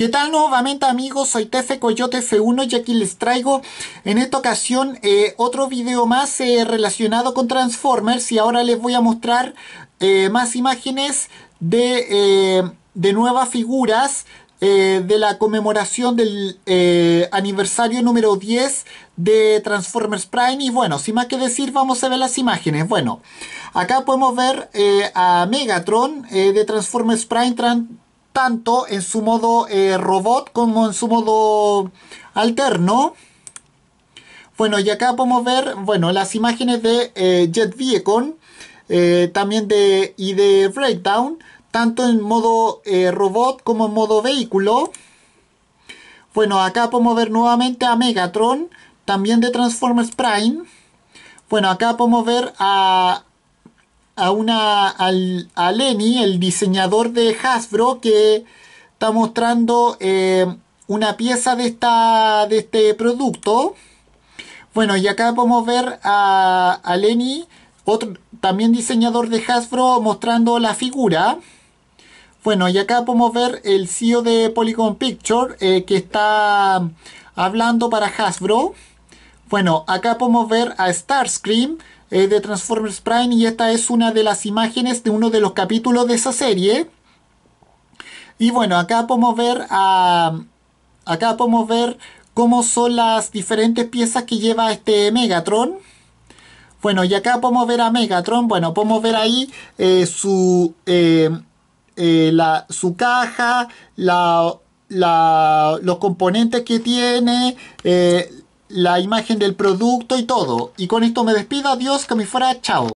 ¿Qué tal nuevamente amigos? Soy Tefe Coyote F1 y aquí les traigo en esta ocasión eh, otro video más eh, relacionado con Transformers y ahora les voy a mostrar eh, más imágenes de, nuevas figuras de la conmemoración del aniversario número 10 de Transformers Prime y bueno, sin más que decir vamos a ver las imágenes. Bueno, acá podemos ver a Megatron de Transformers Prime tanto en su modo eh, robot como en su modo alterno. Bueno, y acá podemos ver, bueno, las imágenes de eh, Jet Viacom, eh, también de, y de Breakdown, tanto en modo robot como en modo vehículo. Bueno, acá podemos ver nuevamente a Megatron, también de Transformers Prime. Bueno, acá podemos ver a a una Lenny, el diseñador de Hasbro, que está mostrando eh, una pieza de, esta, de este producto. Bueno, y acá podemos ver a, Lenny, otro, también diseñador de Hasbro, mostrando la figura. Bueno, y acá podemos ver el CEO de Polygon Picture eh, que está hablando para Hasbro. Bueno, acá podemos ver a Starscream eh, de Transformers Prime y esta es una de las imágenes de uno de los capítulos de esa serie. Y bueno, acá podemos ver a... Acá podemos ver cómo son las diferentes piezas que lleva este Megatron. Bueno, y acá podemos ver a Megatron. Bueno, podemos ver ahí eh, su, eh, la, su caja, la, la, los componentes que tiene, la imagen del producto y todo. Y con esto me despido, adiós, que me fuera, chao.